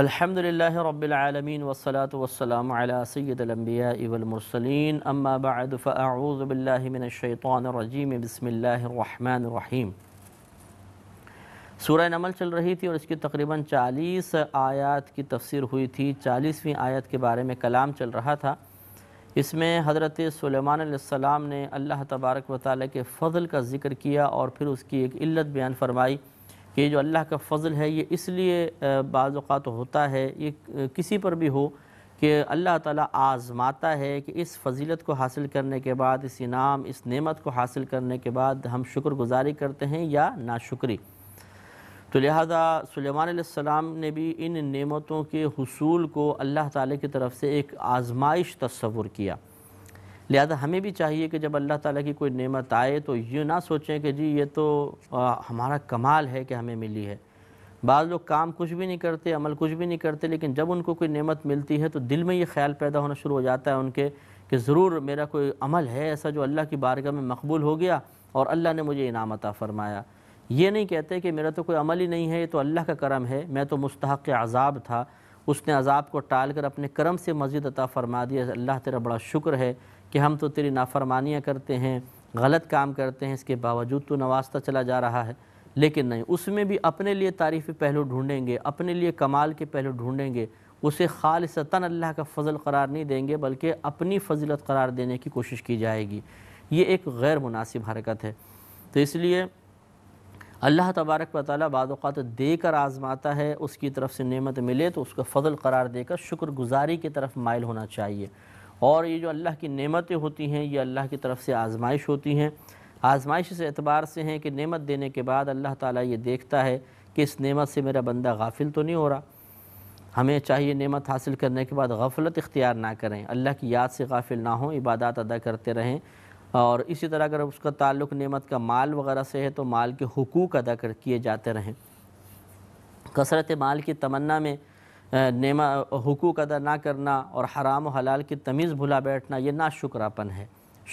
अल्हम्दुलिल्लाह रब्बिल आलमीन वस्सलातु वस्सलाम अला सय्यिदिल अंबिया वल मुरसलीन अम्मा बअद फअऊज़ु बिल्लाहि मिनश शैतानिर रजीम बिस्मिल्लाहिर रहमानिर रहीम सूरह नमल चल रही थी और इसकी तकरीबन चालीस आयत की तफसीर हुई थी चालीसवीं आयत के बारे में कलाम चल रहा था इसमें हज़रत सलेमान ने अल्लाह तबारक व ताली के फ़ज़ल का ज़िक्र किया और फिर उसकी एक इल्लत बयान फरमाई कि जो अल्लाह का फ़ज़ल है ये इसलिए बाज़ात होता है ये किसी पर भी हो कि अल्लाह ताला आज़माता है कि इस फजीलत को हासिल करने के बाद इस इनाम इस नेमत को हासिल करने के बाद हम शुक्रगुजारी करते हैं या नाशुक्री तो लिहाजा सलेमानसम ने भी इन नेमतों के हसूल को अल्लाह ताला की तरफ से एक आज़माइश तस्वुर किया लिहाजा हमें भी चाहिए कि जब अल्लाह ताला की कोई नेमत आए तो ये ना सोचें कि जी ये तो आ, हमारा कमाल है कि हमें मिली है बाद लोग काम कुछ भी नहीं करते अमल कुछ भी नहीं करते लेकिन जब उनको कोई नेमत मिलती है तो दिल में ये ख्याल पैदा होना शुरू हो जाता है उनके कि ज़रूर मेरा कोई अमल है ऐसा जो अल्लाह की बारगाह में मकबूल हो गया और अल्लाह ने मुझे इनाम अता फ़रमाया ये नहीं कहते कि मेरा तो कोई अमल ही नहीं है ये तो अल्लाह का करम है मैं तो मुस्तक अजाब था उसने अजाब को टाल कर अपने करम से मस्जिद अता फ़रमा दिया अल्लाह तेरा बड़ा शुक्र है कि हम तो तेरी नाफरमानियाँ करते हैं गलत काम करते हैं इसके बावजूद तो नवास्ता चला जा रहा है लेकिन नहीं उसमें भी अपने लिए तारीफ़ी पहलू ढूंढेंगे अपने लिए कमाल के पहलू ढूंढेंगे उसे खालसता अल्लाह का फ़जल करार नहीं देंगे बल्कि अपनी फजीलत करार देने की कोशिश की जाएगी ये एक गैर मुनासिब हरकत है तो इसलिए अल्लाह तबारक व ताली देकर आज़माता है उसकी तरफ से नेमत मिले तो उसका फ़जल करार देकर शुक्रगुजारी की तरफ माइल होना चाहिए और ये जो अल्लाह की नेमतें होती हैं ये अल्लाह की तरफ से आजमाइश होती हैं आजमाइश इस एतबार से हैं कि नेमत देने के बाद अल्लाह ताला ये देखता है कि इस नेमत से मेरा बंदा गाफिल तो नहीं हो रहा हमें चाहिए नेमत हासिल करने के बाद गफलत इख्तियार ना करें अल्लाह की याद से गाफिल ना हों इबादत अदा करते रहें और इसी तरह अगर उसका ताल्लुक़ नेमत का माल वगैरह से है तो माल के हकूक़ अदा कर किए जाते रहें कसरत माल की तमन्ना में नेमा हुकूक अदा ना करना और हराम हलाल की तमीज़ भुला बैठना ये ना शुक्रापन है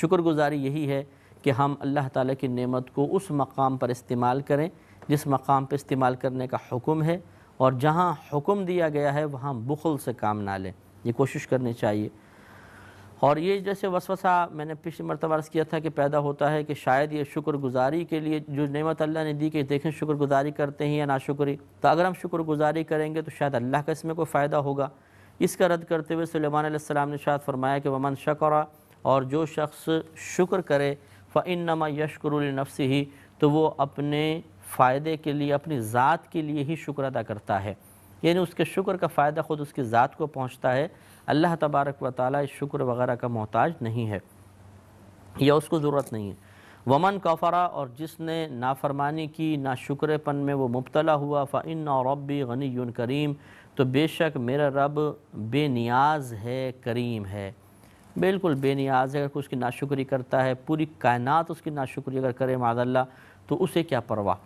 शुक्रगुजारी यही है कि हम अल्लाह ताला की नेमत को उस मकाम पर इस्तेमाल करें जिस मकाम पर इस्तेमाल करने का हुक्म है और जहाँ हुक्म दिया गया है वहाँ बुखल से काम ना लें ये कोशिश करनी चाहिए और ये जैसे वसवसा मैंने पिछली मरतबा अर्ज़ किया था कि पैदा होता है कि शायद ये शुक्रगुजारी के लिए जो नेमत अल्लाह ने दी कि देखें शुक्रगुजारी करते हैं या नाशुक्री तो अगर हम शुक्रगुजारी करेंगे तो शायद अल्लाह का इसमें कोई फ़ायदा होगा इसका रद्द करते हुए सलेमान ने शायद फरमाया कि वमन शकरा और जो शख्स शुक्र करे फ़िन नमा यशक्रनफसी ही तो वो अपने फ़ायदे के लिए अपनी ज़ात के लिए ही शुक्र अदा करता है यानी उसके शुक्र का फ़ायदा ख़ुद उसकी ज़ात को पहुँचता है अल्लाह तबारक व ताली शुक्र वगैरह का मोहताज नहीं है या उसको ज़रूरत नहीं है वमन कफ़रा और जिसने नाफरमानी की ना शुक्रपन में वो मुबतला हुआ और रबी गनी करीम तो बेशक मेरा रब बेनियाज है करीम है बिल्कुल बेनियाज है अगर उसकी नाशुक्री करता है पूरी कायनात उसकी नाशुक्री अगर करे मादल्ला तो उसे क्या परवाह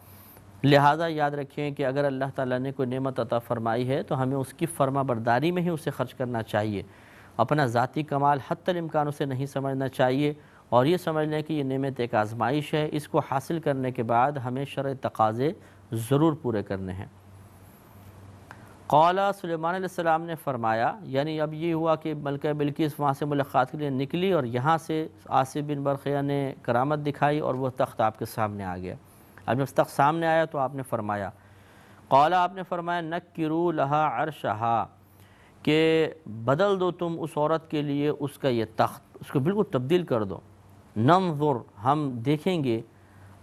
लिहाजा याद रखें कि अगर अल्लाह ताला ने कोई नेमत अता फरमाई है तो हमें उसकी फर्मा बरदारी में ही उसे खर्च करना चाहिए अपना ज़ाती कमाल हत्तर इम्कानों उसे नहीं समझना चाहिए और ये समझ लें कि ये नेमत एक आजमाइश है इसको हासिल करने के बाद हमें शर तकाज़े ज़रूर पूरे करने हैं कौला सलेमान ने फरमाया यानी अब ये हुआ कि मलका बिल्किस वहाँ से मुलाकात के लिए निकली और यहाँ से आसिफ बिन बरखिया ने करामत दिखाई और वह तख्त आपके सामने आ गया अब जब तक सामने आया तो आपने फ़रमाया कौला आपने फ़रमाया नक किरू लहा अरशहा के बदल दो तुम उस औरत के लिए उसका ये तख्त उसको बिल्कुल तब्दील कर दो नमजुर हम देखेंगे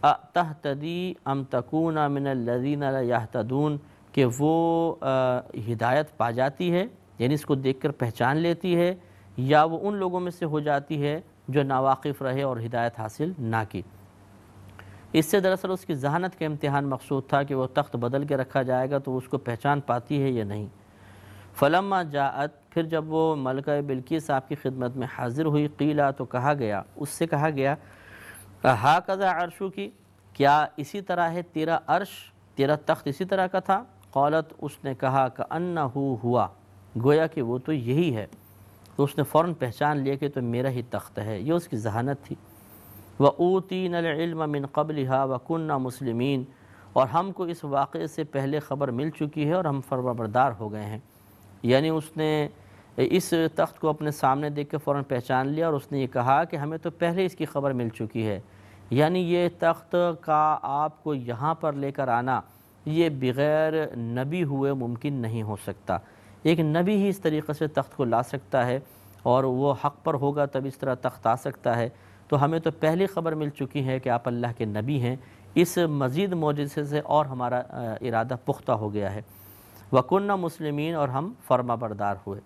तदी अम तकून मिनल्लिन याहतदून कि वो आ, हिदायत पा जाती है यानी इसको देखकर पहचान लेती है या वो उन लोगों में से हो जाती है जो नावाकिफ़ रहे और हिदायत हासिल ना की इससे दरअसल उसकी जहानत का इम्तहान मकसूद था कि वह तख्त बदल के रखा जाएगा तो उसको पहचान पाती है या नहीं फलम्मा जात फिर जब वो मलका बिल्की साहब की खिदमत में हाजिर हुई कीला तो कहा गया उससे कहा गया हा कज़ा अरशू की क्या इसी तरह है तेरा अर्श तेरा तख्त इसी तरह का था कौलत उसने कहा का अन्ना हु हुआ गोया कि वो तो यही है तो उसने फ़ौर पहचान लिया कि तो मेरा ही तख्त है ये उसकी जहानत थी व ऊतीन मिन कबल वकुन्ना मुसलमिन और हमको इस वाक़े से पहले ख़बर मिल चुकी है और हम फरबरदार हो गए हैं यानी उसने इस तख्त को अपने सामने देख के फ़ौर पहचान लिया और उसने ये कहा कि हमें तो पहले इसकी ख़बर मिल चुकी है यानी ये तख्त का आपको यहाँ पर लेकर आना ये बग़ैर नबी हुए मुमकिन नहीं हो सकता एक नबी ही इस तरीक़े से तख्त को ला सकता है और वो हक़ पर होगा तब इस तरह तख्त आ सकता है तो हमें तो पहली ख़बर मिल चुकी है कि आप अल्लाह के नबी हैं इस मज़ीद मोजे से और हमारा इरादा पुख्ता हो गया है वकुन्ना मुस्लिम और हम फर्मा बरदार हुए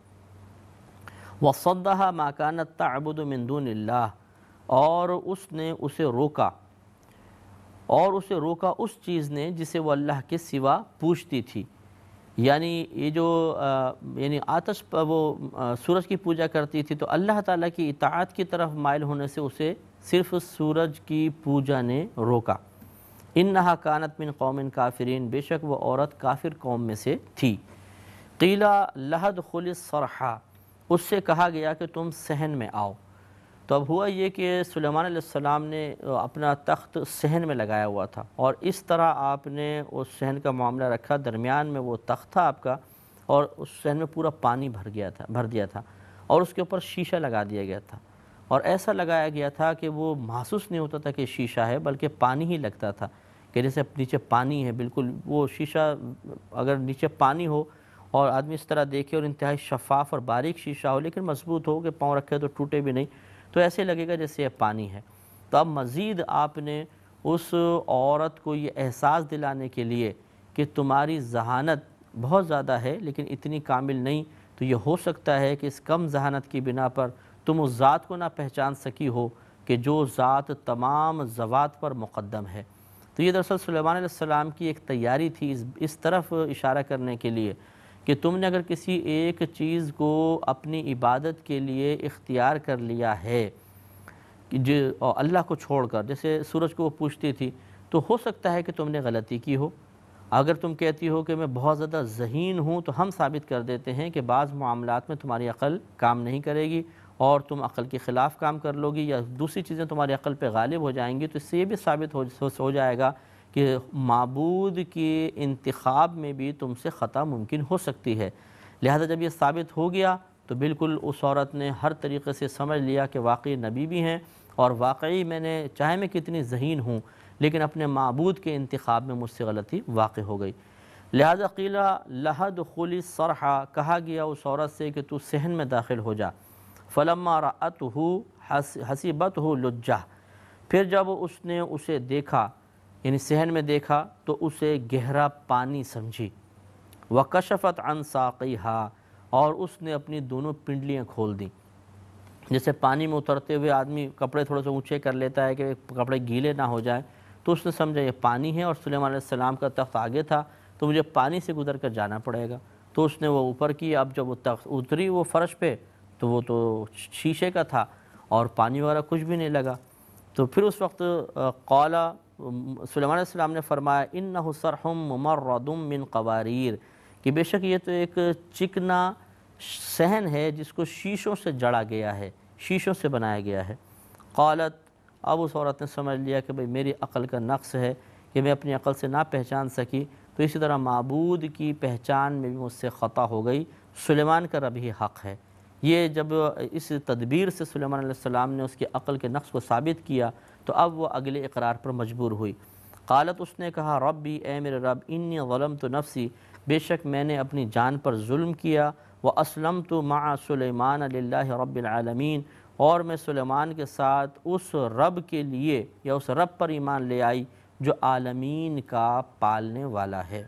वसदा माकानत तबुदमिंदूनल्ला और उसने उसे रोका और उसे रोका उस चीज़ ने जिसे वो अल्लाह के सिवा पूछती थी यानी ये जो यानी आतश वो सूरज की पूजा करती थी तो अल्लाह ताला की इतात की तरफ मायल होने से उसे सिर्फ सूरज की पूजा ने रोका इन नहा कानत मिन कौमिन काफिरीन बेशक वो औरत काफिर कौम में से थी कीला लहद खुल सरहा उससे कहा गया कि तुम सहन में आओ तो अब हुआ ये कि सुलेमान ने अपना तख्त सहन में लगाया हुआ था और इस तरह आपने उस सहन का मामला रखा दरमियान में वो तख्त था आपका और उस सहन में पूरा पानी भर गया था भर दिया था और उसके ऊपर शीशा लगा दिया गया था और ऐसा लगाया गया था कि वो महसूस नहीं होता था कि शीशा है बल्कि पानी ही लगता था कि जैसे नीचे पानी है बिल्कुल वो शीशा अगर नीचे पानी हो और आदमी इस तरह देखे और इंतहाई शफाफ और बारीक शीशा हो लेकिन मजबूत हो कि पाँव रखे तो टूटे भी नहीं तो ऐसे लगेगा जैसे यह पानी है तो अब मज़ीद आपने उस औरत को ये एहसास दिलाने के लिए कि तुम्हारी जहानत बहुत ज़्यादा है लेकिन इतनी कामिल नहीं तो ये हो सकता है कि इस कम जहानत की बिना पर तुम उस ज़ात को ना पहचान सकी हो कि जो ज़ात तमाम जवात पर मुकदम है तो ये दरअसल सलेमान की एक तैयारी थी इस इस तरफ इशारा करने के लिए कि तुमने अगर किसी एक चीज़ को अपनी इबादत के लिए इख्तियार कर लिया है कि जो अल्लाह को छोड़कर जैसे सूरज को वो पूछती थी तो हो सकता है कि तुमने गलती की हो अगर तुम कहती हो कि मैं बहुत ज़्यादा जहीन हूँ तो हम साबित कर देते हैं कि बाज़ मामलों में तुम्हारी अकल काम नहीं करेगी और तुम अकल के ख़िलाफ़ काम कर लोगी या दूसरी चीज़ें तुम्हारी अकल पर गालिब हो जाएंगी तो इससे ये भी साबित हो, हो जाएगा कि मबूद के इंतखब में भी तुमसे ख़ता मुमकिन हो सकती है लिहाजा जब यह साबित हो गया तो बिल्कुल उस औरत ने हर तरीके से समझ लिया कि वाकई नबी भी हैं और वाकई मैंने चाहे मैं कितनी जहीन हूँ लेकिन अपने मबूद के इंतखब में मुझसे गलती वाक़ हो गई लिहाजा क़िला लहद खुली सरहा कहा गया उस औरत से कि तू सहन में दाखिल हो जा फ़लमा रत हो हसीबत हो लज्जा फिर जब उसने उसे देखा यानी सहन में देखा तो उसे गहरा पानी समझी वकशफ़त अन साक़ी और उसने अपनी दोनों पिंडलियाँ खोल दी जैसे पानी में उतरते हुए आदमी कपड़े थोड़े से ऊँचे कर लेता है कि कपड़े गीले ना हो जाए तो उसने समझा ये पानी है और सलेमान का तख्त आगे था तो मुझे पानी से गुजर कर जाना पड़ेगा तो उसने वो ऊपर की अब जब वो तख्त उतरी वो फ़र्श पे तो वो तो शीशे का था और पानी वगैरह कुछ भी नहीं लगा तो फिर उस वक्त कौला सलेमान ने फरमाया इन नसरहमरदम मिन कवारीर कि बेशक ये तो एक चिकना सहन है जिसको शीशों से जड़ा गया है शीशों से बनाया गया है कौलत अब उस औरत ने समझ लिया कि भाई मेरी अकल का नक्स है कि मैं अपनी अकल से ना पहचान सकी तो इसी तरह मबूद की पहचान में भी मुझसे ख़ता हो गई सुलेमान का रब ही हक़ है ये जब इस तदबीर से सलेमान ने उसके अक़ल के नक्श को साबित किया तो अब वह अगले इकरार पर मजबूर हुई कालत उसने कहा रब भी ए मेरे रब इन गलम तो नफसी बेशक मैंने अपनी जान पर जुल्म किया व असलम तो माँ सलेमान रबालमीन और मैं सलेमान के साथ उस रब के लिए या उस रब पर ईमान ले आई जो आलमीन का पालने वाला है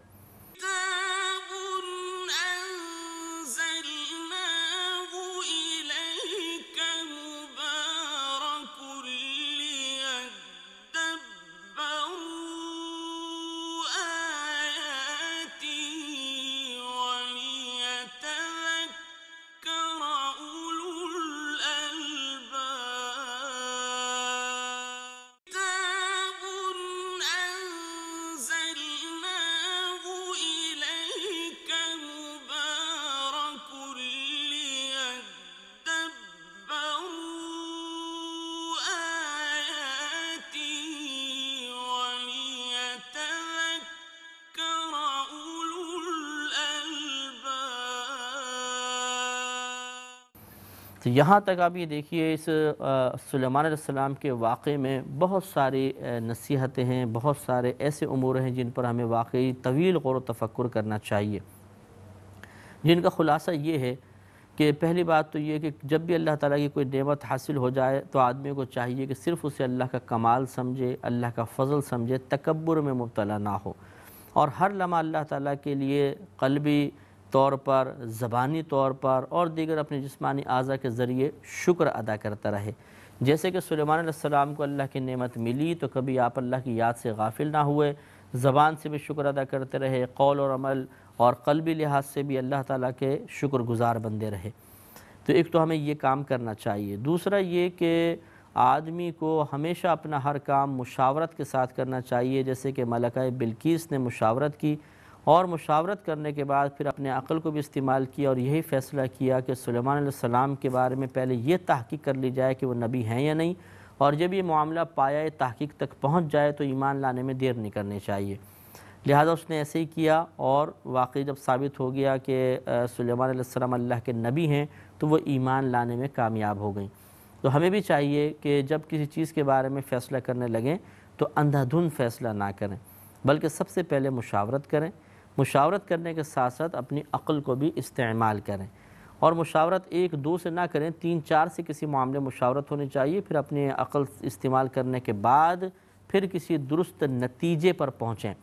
तो यहाँ तक आप ये देखिए इस सलमान के वाक़े में बहुत सारी नसीहतें हैं बहुत सारे ऐसे अमूर हैं जिन पर हमें वाकई तवील गौर तफक्र करना चाहिए जिनका ख़ुलासा ये है कि पहली बात तो ये कि जब भी अल्लाह ताला की कोई नेमत हासिल हो जाए तो आदमी को चाहिए कि सिर्फ़ उसे अल्लाह का कमाल समझे अल्लाह का फ़जल समझे तकबर में मुबतला ना हो और हर लम्हा अल्लाह ताला के लिए कलबी तौर पर ज़बानी तौर पर और दीगर अपने जिस्मानी अज़ा के ज़रिए शुक्र अदा करता रहे जैसे कि सुलेमान को अल्लाह की नेमत मिली तो कभी आप अल्लाह की याद से गाफिल ना हुए ज़बान से भी शुक्र अदा करते रहे कौल और अमल और कलबी लिहाज से भी अल्लाह ताला के शुक्रगुजार बंदे रहे तो एक तो हमें ये काम करना चाहिए दूसरा ये कि आदमी को हमेशा अपना हर काम मुशावरत के साथ करना चाहिए जैसे कि मलका बिल्किस ने मुशावरत की और मुशावरत करने के बाद फिर अपने अक़ल को भी इस्तेमाल किया और यही फ़ैसला किया कि सलेमान के बारे में पहले ये तहकीक कर ली जाए कि वो नबी हैं या नहीं और जब ये मामला पाया तहकीक तक पहुँच जाए तो ईमान लाने में देर नहीं करनी चाहिए लिहाजा उसने ऐसे ही किया और वाकई जब साबित हो गया कि सलेमान अल्लाह के नबी हैं तो वो ईमान लाने में कामयाब हो गई तो हमें भी चाहिए कि जब किसी चीज़ के बारे में फ़ैसला करने लगें तो अंधाधुंध फ़ैसला ना करें बल्कि सबसे पहले मुशावरत करें मुशावरत करने के साथ साथ अपनी अक़ल को भी इस्तेमाल करें और मुशावरत एक दो से ना करें तीन चार से किसी मामले मुशावरत होनी चाहिए फिर अपने अक़ल इस्तेमाल करने के बाद फिर किसी दुरुस्त नतीजे पर पहुँचें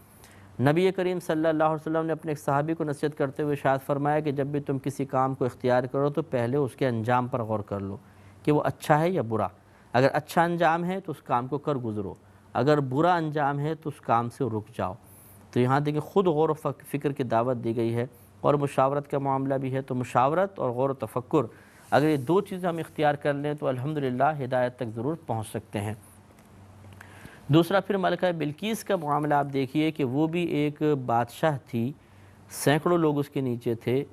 नबी करीम सल्लल्लाहु अलैहि वसल्लम ने अपने एक सहाबी को नसीहत करते हुए शायद फरमाया कि जब भी तुम किसी काम को इख्तियार करो तो पहले उसके अंजाम पर गौर कर लो कि वो अच्छा है या बुरा अगर अच्छा अंजाम है तो उस काम को कर गुज़रो अगर बुरा अंजाम है तो उस काम से रुक जाओ तो यहाँ देखिए ख़ुद गौर फ़िक्र की दावत दी गई है और मशावरत का मामला भी है तो मशावरत और गौर तफक्र अगर ये दो चीज़ें हम इख्तियार कर लें तो अल्हम्दुलिल्लाह हिदायत तक ज़रूर पहुँच सकते हैं दूसरा फिर मलका बिल्किस का मामला आप देखिए कि वो भी एक बादशाह थी सैकड़ों लोग उसके नीचे थे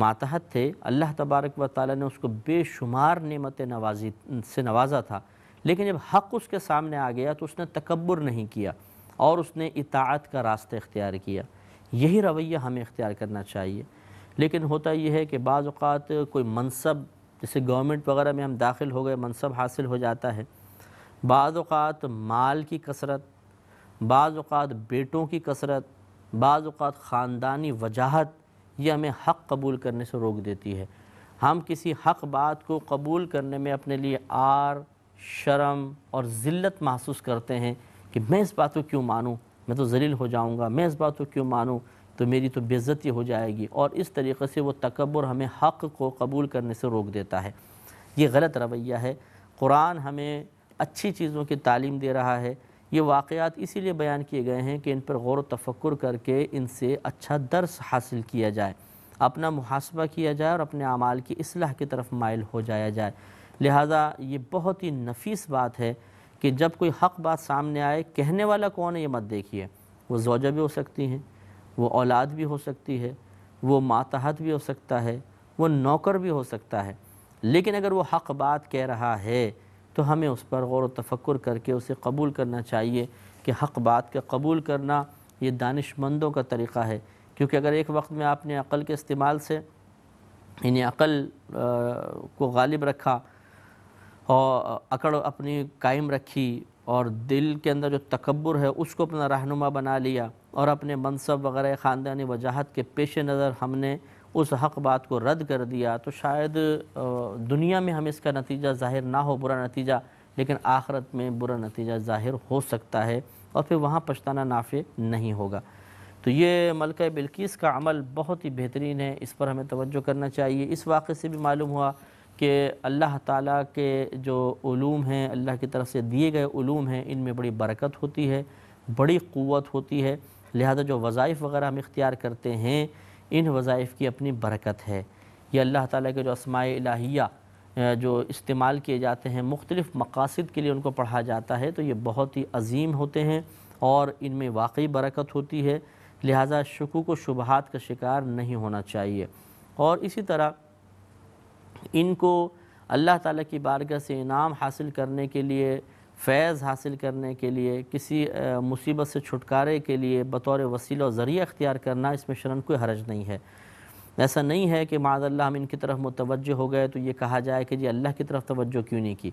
मातहत थे अल्लाह तबारक व ताली ने उसको बेशुमार नमत नवाजी से नवाजा था लेकिन जब हक़ उसके सामने आ गया तो उसने तकबर नहीं किया और उसने इतात का रास्ता इख्तियार किया यही रवैया हमें इख्तियार करना चाहिए लेकिन होता यह है कि बाज़ात कोई मनसब जैसे गवर्नमेंट वगैरह में हम दाखिल हो गए मनसब हासिल हो जाता है बाज़ात माल की कसरत बाज़ात बेटों की कसरत बाज़ात ख़ानदानी वजाहत यह हमें हक़ कबूल करने से रोक देती है हम किसी हक़ बात को कबूल करने में अपने लिए आर शर्म और ज़िल्त महसूस करते हैं कि मैं इस बात को क्यों मानूँ मैं तो जलील हो जाऊँगा मैं इस बात को क्यों मानूँ तो मेरी तो बेज़ती हो जाएगी और इस तरीके से वो तकबर हमें हक़ को कबूल करने से रोक देता है ये गलत रवैया है कुरान हमें अच्छी चीज़ों की तालीम दे रहा है ये वाक़ात इसीलिए बयान किए गए हैं कि इन पर गौर तफक्र करके इनसे अच्छा दर्स हासिल किया जाए अपना मुहासबा किया जाए और अपने अमाल की असलाह की तरफ माइल हो जाया जाए लिहाजा ये बहुत ही नफीस बात है कि जब कोई हक बात सामने आए कहने वाला कौन है ये मत देखिए वो जोजा भी हो सकती हैं वो औलाद भी हो सकती है वो मातहत भी हो सकता है वो नौकर भी हो सकता है लेकिन अगर वो हक बात कह रहा है तो हमें उस पर गौर तफक्र करके उसे कबूल करना चाहिए कि हक बात का कबूल करना ये दानशमंदों का तरीक़ा है क्योंकि अगर एक वक्त में आपने अक़ल के इस्तेमाल से इन्हें अक़ल को गालिब रखा और अकड़ अपनी कायम रखी और दिल के अंदर जो तकबर है उसको अपना रहनुमा बना लिया और अपने मनसब वगैरह ख़ानदानी वजाहत के पेश नज़र हमने उस हक बात को रद्द कर दिया तो शायद दुनिया में हमें इसका नतीजा ज़ाहिर ना हो बुरा नतीजा लेकिन आखरत में बुरा नतीजा ज़ाहिर हो सकता है और फिर वहाँ पछताना नाफे नहीं होगा तो ये मलका बिल्किस का अमल बहुत ही बेहतरीन है इस पर हमें तवज्जो करना चाहिए इस वाक़े से भी मालूम हुआ कि अल्लाह ताला के जो ूम हैं अल्लाह की तरफ से दिए गए ूम हैं इनमें बड़ी बरकत होती है बड़ी क़वत होती है लिहाजा जो वज़ाइफ़ वगैरह हम इख्तियार करते हैं इन वज़ाइफ़ की अपनी बरकत है ये अल्लाह ताला के जो असमाय इलाहिया जो इस्तेमाल किए जाते हैं मुख्तलिफ़ मकासद के लिए उनको पढ़ा जाता है तो ये बहुत ही अजीम होते हैं और इनमें वाकई बरकत होती है लिहाजा शकूक व शुबहत का शिकार नहीं होना चाहिए और इसी तरह इनको अल्लाह ताला की बारगाह से इनाम हासिल करने के लिए फैज़ हासिल करने के लिए किसी मुसीबत से छुटकारे के लिए बतौर वसीला और ज़रिया अख्तियार करना इसमें शरण कोई हरज नहीं है ऐसा नहीं है कि माजल्ला हम इनकी तरफ मुतवजह हो गए तो ये कहा जाए कि जी अल्लाह की तरफ तवज्जो क्यों नहीं की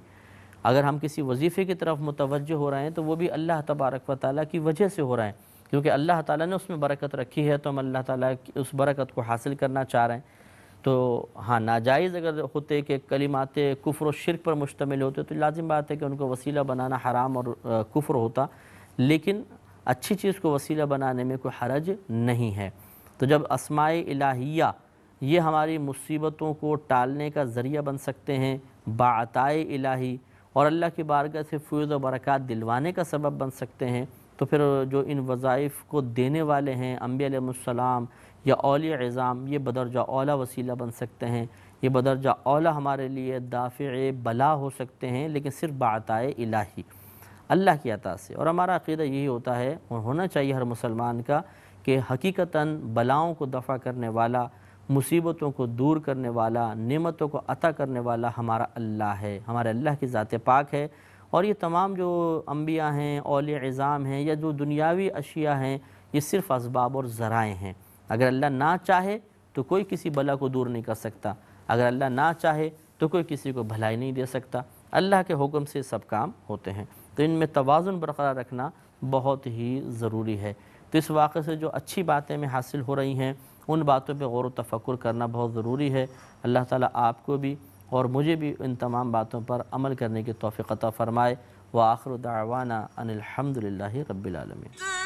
अगर हम किसी वजीफ़े की तरफ मुतवजह हो रहे हैं तो वो भी अल्लाह तबारक व ताली की वजह से हो रहे हैं क्योंकि अल्लाह ताला ने उसमें बरकत रखी है तो हम अल्लाह ताला की उस बरकत को हासिल करना चाह रहे हैं तो हाँ नाजायज़ अगर होते कि कलिमात कुफ्र शिरक पर मुश्तमिल होते तो लाजिम बात है कि उनको वसीला बनाना हराम और कुफ्र होता लेकिन अच्छी चीज़ को वसीला बनाने में कोई हरज नहीं है तो जब असमाय इलाहिया ये हमारी मुसीबतों को टालने का ज़रिया बन सकते हैं बाताए इलाही और अल्लाह की बारगाह से फ्यूज़ और बरक़ात दिलवाने का सबब बन सकते हैं तो फिर जो इन वज़ाइफ को देने वाले हैं अम्बियाम या ओली एज़ाम ये बदरजा ओला वसीला बन सकते हैं ये बदरजा ओला हमारे लिए दाफ़ बला हो सकते हैं लेकिन सिर्फ बाताए इलाही अल्लाह की अता से और हमारा अकीदा यही होता है और होना चाहिए हर मुसलमान का कि हकीकता बलाओं को दफ़ा करने वाला मुसीबतों को दूर करने वाला नमतों को अता करने वाला हमारा अल्लाह है हमारे अल्लाह की ज़ात पाक है और ये तमाम जो अम्बिया हैं ओल एज़ाम हैं या जो दुनियावी अशिया हैं ये सिर्फ़ इसबाब और ज़राए हैं अगर अल्लाह ना चाहे तो कोई किसी भला को दूर नहीं कर सकता अगर अल्लाह ना चाहे तो कोई किसी को भलाई नहीं दे सकता अल्लाह के हुक्म से सब काम होते हैं तो इनमें तोज़ुन बरकरार रखना बहुत ही ज़रूरी है तो इस वाक़े से जो अच्छी बातें में हासिल हो रही हैं उन बातों पर गौर तफक्र करना बहुत ज़रूरी है अल्लाह ताला आपको भी और मुझे भी इन तमाम बातों पर अमल करने की तोफ़ी फ़रमाए व आखिर दावाना अनिलहमदिल्ला रबालमी